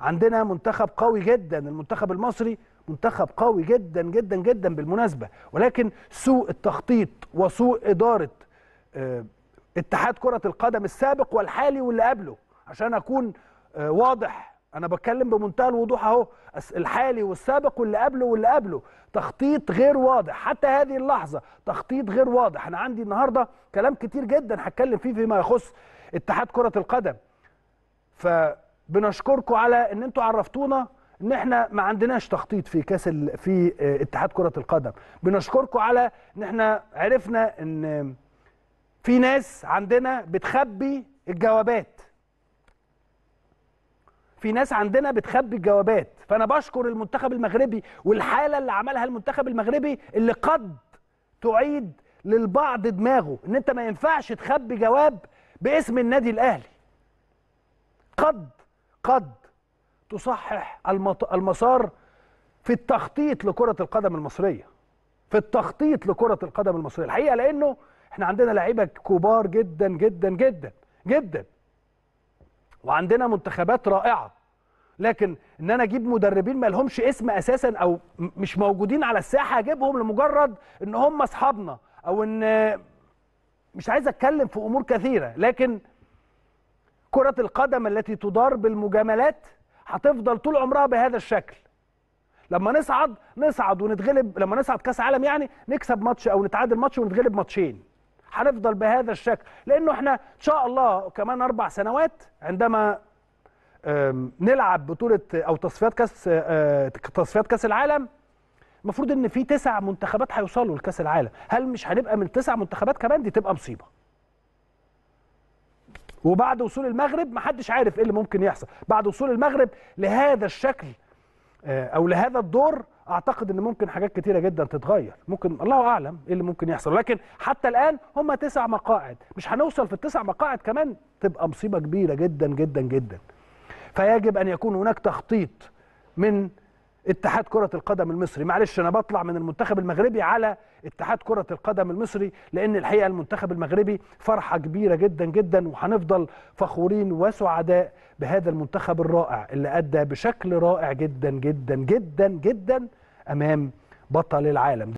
عندنا منتخب قوي جدا المنتخب المصري منتخب قوي جدا جدا جدا بالمناسبه ولكن سوء التخطيط وسوء اداره آه، اتحاد كره القدم السابق والحالي واللي قبله عشان اكون آه، واضح انا بتكلم بمنتهى الوضوح اهو الحالي والسابق واللي قبله واللي قبله تخطيط غير واضح حتى هذه اللحظه تخطيط غير واضح انا عندي النهارده كلام كتير جدا هتكلم فيه فيما يخص اتحاد كره القدم ف بنشكركم على ان انتوا عرفتونا ان احنا ما عندناش تخطيط في كاس في آه، اتحاد كره القدم بنشكركم على ان احنا عرفنا ان في ناس عندنا بتخبي الجوابات في ناس عندنا بتخبي الجوابات فانا بشكر المنتخب المغربي والحاله اللي عملها المنتخب المغربي اللي قد تعيد للبعض دماغه ان انت ما ينفعش تخبي جواب باسم النادي الاهلي قد قد تصحح المسار في التخطيط لكرة القدم المصرية في التخطيط لكرة القدم المصرية الحقيقة لأنه احنا عندنا لعيبة كبار جدا جدا جدا جدا وعندنا منتخبات رائعة لكن ان انا اجيب مدربين ما لهمش اسم اساسا او مش موجودين على الساحه اجيبهم لمجرد ان هم اصحابنا او ان مش عايز اتكلم في امور كثيره لكن كرة القدم التي تدار بالمجاملات هتفضل طول عمرها بهذا الشكل لما نصعد نصعد ونتغلب لما نصعد كاس عالم يعني نكسب ماتش او نتعادل ماتش ونتغلب ماتشين هنفضل بهذا الشكل لانه احنا ان شاء الله كمان اربع سنوات عندما نلعب بطوله او تصفيات كاس آه، تصفيات كاس العالم المفروض ان في تسع منتخبات هيوصلوا لكاس العالم هل مش هنبقى من تسع منتخبات كمان دي تبقى مصيبه وبعد وصول المغرب محدش عارف ايه اللي ممكن يحصل بعد وصول المغرب لهذا الشكل آه، او لهذا الدور اعتقد ان ممكن حاجات كتيره جدا تتغير ممكن الله اعلم ايه اللي ممكن يحصل لكن حتى الان هم تسع مقاعد مش هنوصل في التسع مقاعد كمان تبقى مصيبه كبيره جدا جدا جدا فيجب ان يكون هناك تخطيط من اتحاد كرة القدم المصري معلش أنا بطلع من المنتخب المغربي على اتحاد كرة القدم المصري لأن الحقيقة المنتخب المغربي فرحة كبيرة جدا جدا وهنفضل فخورين وسعداء بهذا المنتخب الرائع اللي أدى بشكل رائع جدا جدا جدا جدا أمام بطل العالم